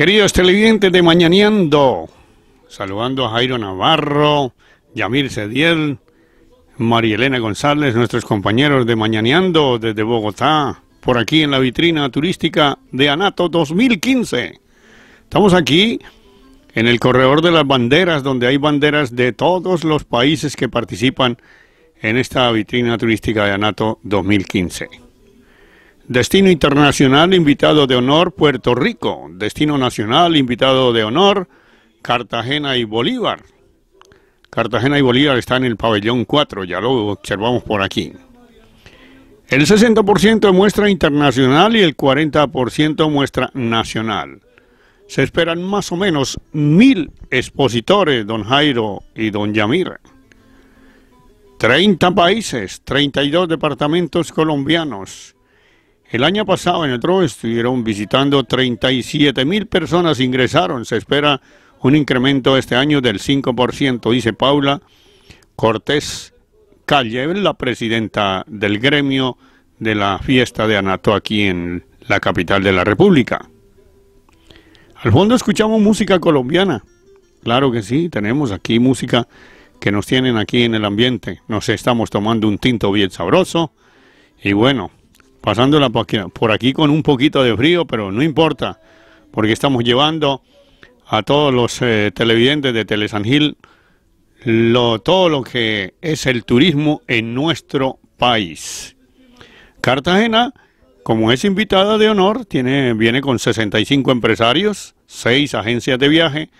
Queridos televidentes de Mañaneando, saludando a Jairo Navarro, Yamir Cediel, María Elena González, nuestros compañeros de Mañaneando desde Bogotá, por aquí en la vitrina turística de Anato 2015. Estamos aquí en el corredor de las banderas, donde hay banderas de todos los países que participan en esta vitrina turística de Anato 2015. Destino internacional, invitado de honor, Puerto Rico. Destino nacional, invitado de honor, Cartagena y Bolívar. Cartagena y Bolívar está en el pabellón 4, ya lo observamos por aquí. El 60% muestra internacional y el 40% muestra nacional. Se esperan más o menos mil expositores, don Jairo y don Yamir. 30 países, 32 departamentos colombianos. El año pasado en el trono estuvieron visitando 37 mil personas ingresaron. Se espera un incremento este año del 5%, dice Paula Cortés Calle, la presidenta del gremio de la fiesta de Anato aquí en la capital de la República. Al fondo escuchamos música colombiana. Claro que sí, tenemos aquí música que nos tienen aquí en el ambiente. Nos estamos tomando un tinto bien sabroso. Y bueno, pasándola por aquí con un poquito de frío, pero no importa, porque estamos llevando a todos los eh, televidentes de Telesangil todo lo que es el turismo en nuestro país. Cartagena, como es invitada de honor, tiene, viene con 65 empresarios, 6 agencias de viaje,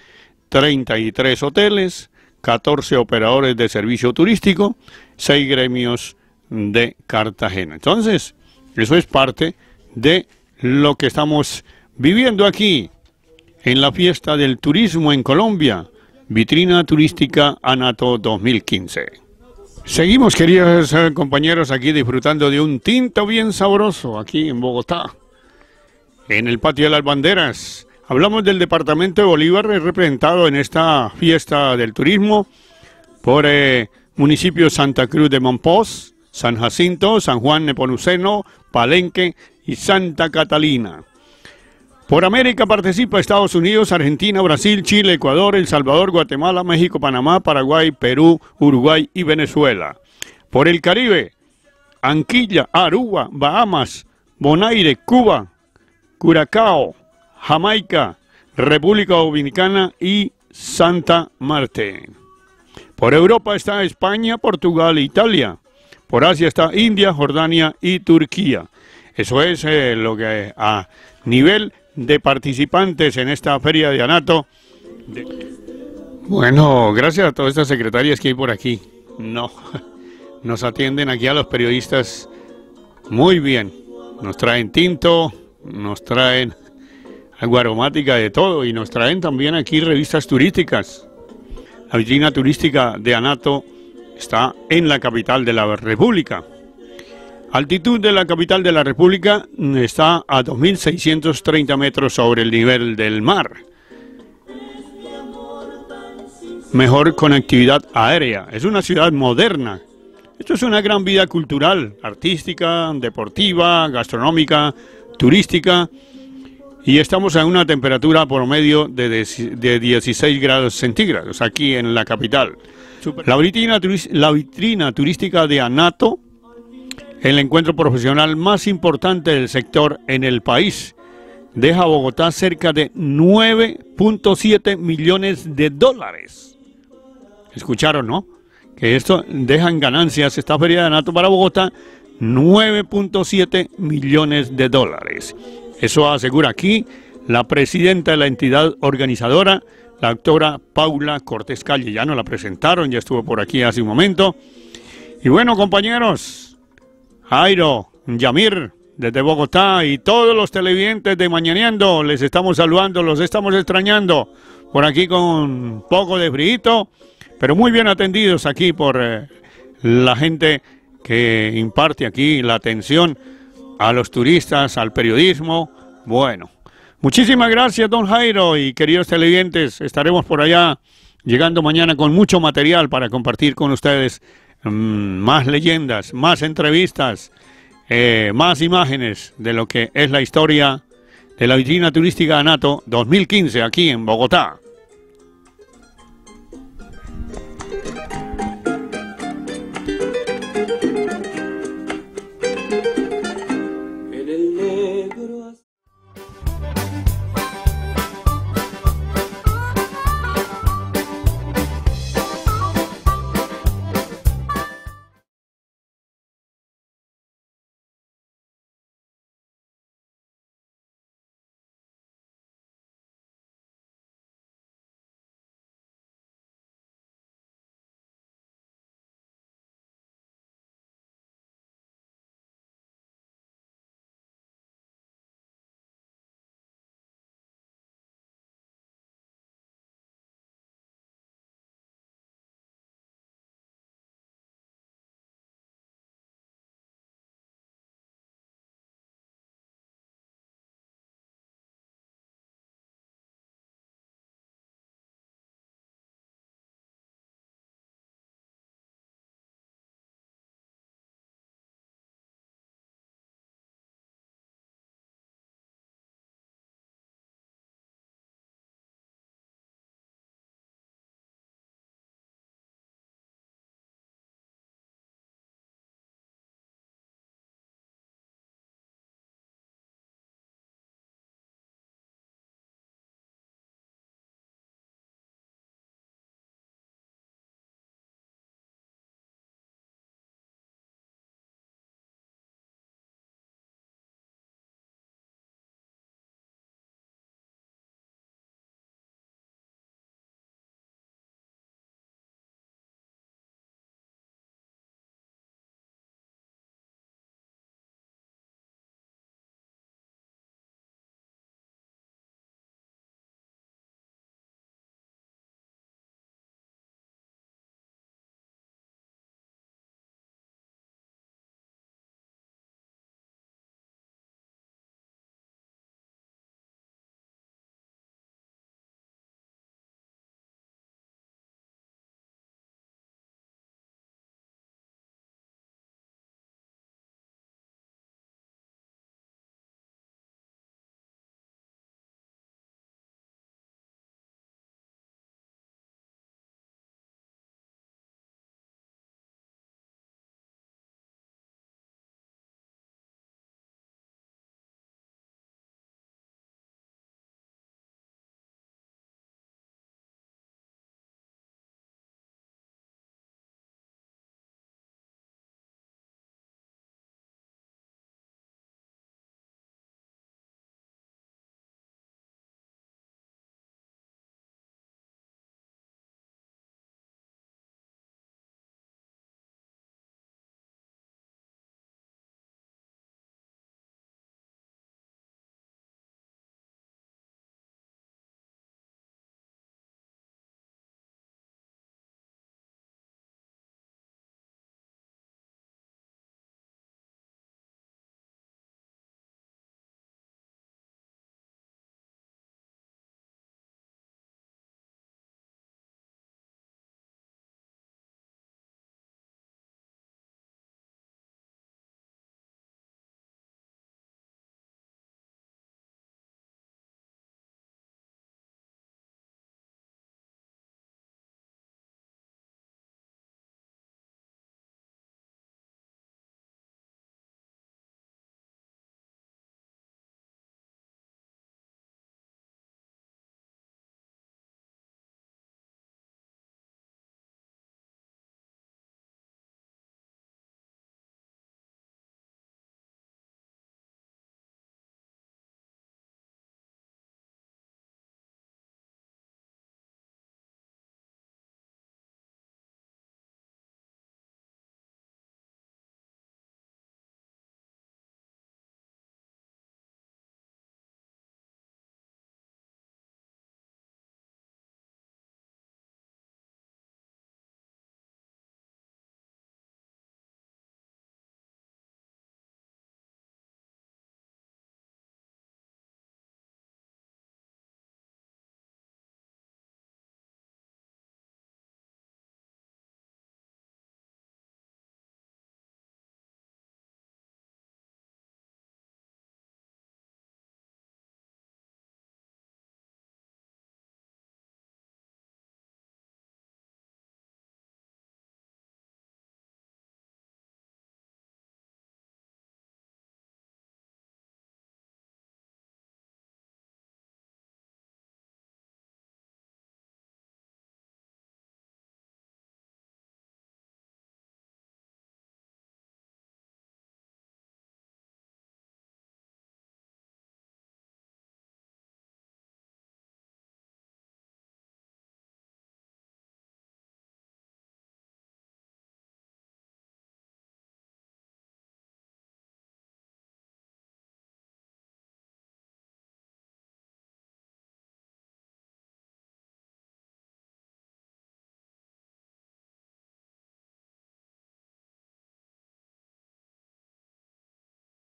33 hoteles, 14 operadores de servicio turístico, 6 gremios de Cartagena. Entonces, eso es parte de lo que estamos viviendo aquí en la fiesta del turismo en Colombia, vitrina turística Anato 2015. Seguimos, queridos eh, compañeros, aquí disfrutando de un tinto bien sabroso aquí en Bogotá, en el Patio de las Banderas. Hablamos del departamento de Bolívar, representado en esta fiesta del turismo por eh, municipios Santa Cruz de Mompós, San Jacinto, San Juan Neponuceno, Palenque y Santa Catalina. Por América participa Estados Unidos, Argentina, Brasil, Chile, Ecuador, El Salvador, Guatemala, México, Panamá, Paraguay, Perú, Uruguay y Venezuela. Por el Caribe, Anquilla, Aruba, Bahamas, Bonaire, Cuba, Curacao, Jamaica, República Dominicana y Santa Marte. Por Europa está España, Portugal e Italia. Por Asia está India, Jordania y Turquía. Eso es eh, lo que a nivel de participantes en esta feria de Anato. Bueno, gracias a todas estas secretarias que hay por aquí. nos atienden aquí a los periodistas muy bien. Nos traen tinto, nos traen agua aromática de todo y nos traen también aquí revistas turísticas. La vitrina turística de Anato está en la capital de la República. Altitud de la capital de la República está a 2.630 metros sobre el nivel del mar. Mejor conectividad aérea. Es una ciudad moderna. Esto es una gran vida cultural, artística, deportiva, gastronómica, turística. Y estamos a una temperatura promedio de 16 grados centígrados aquí en la capital. La vitrina, turística de Anato, el encuentro profesional más importante del sector en el país, deja a Bogotá cerca de 9.7 millones de dólares. Escucharon, ¿no? Que esto deja en ganancias, esta feria de Anato para Bogotá, 9.7 millones de dólares. Eso asegura aquí la presidenta de la entidad organizadora, la doctora Paula Cortés Calle. Ya nos la presentaron, ya estuvo por aquí hace un momento. Y bueno, compañeros, Jairo, Yamir, desde Bogotá y todos los televidentes de Mañaneando, les estamos saludando, los estamos extrañando por aquí con un poco de frío, pero muy bien atendidos aquí por eh, la gente que imparte aquí la atención a los turistas, al periodismo. Bueno, Muchísimas gracias, don Jairo y queridos televidentes. Estaremos por allá llegando mañana con mucho material para compartir con ustedes mm, más leyendas, más entrevistas, eh, más imágenes de lo que es la historia de la vitrina turística ANATO 2015 aquí en Bogotá.